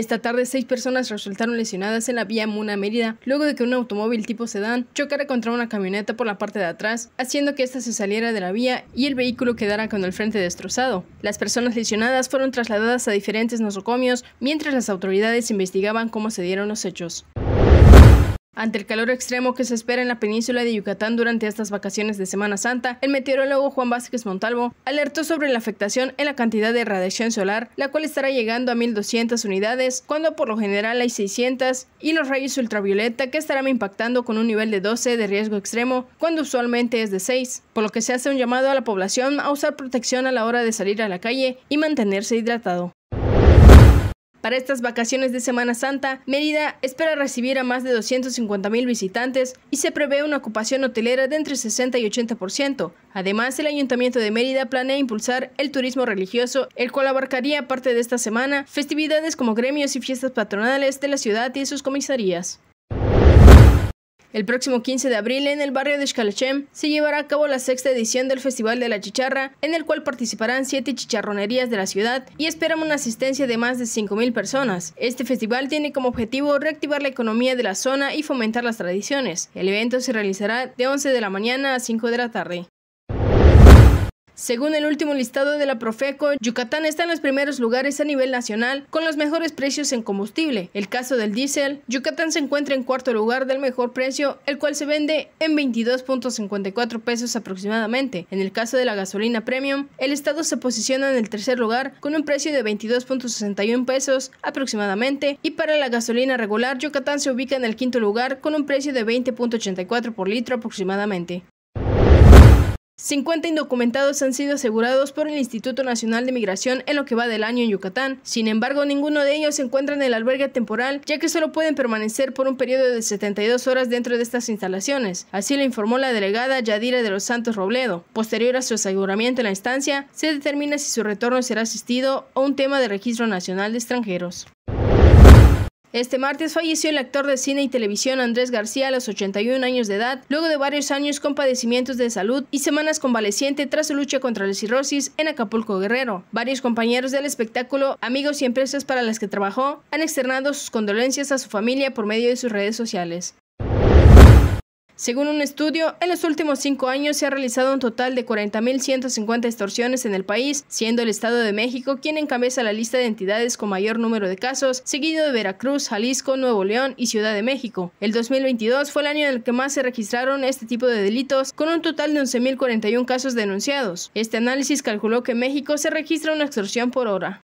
Esta tarde, seis personas resultaron lesionadas en la vía Muna Mérida, luego de que un automóvil tipo sedán chocara contra una camioneta por la parte de atrás, haciendo que ésta se saliera de la vía y el vehículo quedara con el frente destrozado. Las personas lesionadas fueron trasladadas a diferentes nosocomios mientras las autoridades investigaban cómo se dieron los hechos. Ante el calor extremo que se espera en la península de Yucatán durante estas vacaciones de Semana Santa, el meteorólogo Juan Vázquez Montalvo alertó sobre la afectación en la cantidad de radiación solar, la cual estará llegando a 1.200 unidades, cuando por lo general hay 600, y los rayos ultravioleta que estarán impactando con un nivel de 12 de riesgo extremo, cuando usualmente es de 6, por lo que se hace un llamado a la población a usar protección a la hora de salir a la calle y mantenerse hidratado. Para estas vacaciones de Semana Santa, Mérida espera recibir a más de 250.000 visitantes y se prevé una ocupación hotelera de entre 60 y 80%. Además, el Ayuntamiento de Mérida planea impulsar el turismo religioso, el cual abarcaría parte de esta semana festividades como gremios y fiestas patronales de la ciudad y sus comisarías. El próximo 15 de abril en el barrio de Xcalachem se llevará a cabo la sexta edición del Festival de la Chicharra, en el cual participarán siete chicharronerías de la ciudad y esperan una asistencia de más de 5.000 personas. Este festival tiene como objetivo reactivar la economía de la zona y fomentar las tradiciones. El evento se realizará de 11 de la mañana a 5 de la tarde. Según el último listado de la Profeco, Yucatán está en los primeros lugares a nivel nacional con los mejores precios en combustible. El caso del diésel, Yucatán se encuentra en cuarto lugar del mejor precio, el cual se vende en 22.54 pesos aproximadamente. En el caso de la gasolina premium, el estado se posiciona en el tercer lugar con un precio de 22.61 pesos aproximadamente y para la gasolina regular, Yucatán se ubica en el quinto lugar con un precio de 20.84 por litro aproximadamente. 50 indocumentados han sido asegurados por el Instituto Nacional de Migración en lo que va del año en Yucatán. Sin embargo, ninguno de ellos se encuentra en el albergue temporal, ya que solo pueden permanecer por un periodo de 72 horas dentro de estas instalaciones. Así lo informó la delegada Yadira de los Santos Robledo. Posterior a su aseguramiento en la instancia, se determina si su retorno será asistido o un tema de registro nacional de extranjeros. Este martes falleció el actor de cine y televisión Andrés García a los 81 años de edad, luego de varios años con padecimientos de salud y semanas convaleciente tras su lucha contra la cirrosis en Acapulco Guerrero. Varios compañeros del espectáculo, amigos y empresas para las que trabajó han externado sus condolencias a su familia por medio de sus redes sociales. Según un estudio, en los últimos cinco años se ha realizado un total de 40.150 extorsiones en el país, siendo el Estado de México quien encabeza la lista de entidades con mayor número de casos, seguido de Veracruz, Jalisco, Nuevo León y Ciudad de México. El 2022 fue el año en el que más se registraron este tipo de delitos, con un total de 11.041 casos denunciados. Este análisis calculó que en México se registra una extorsión por hora.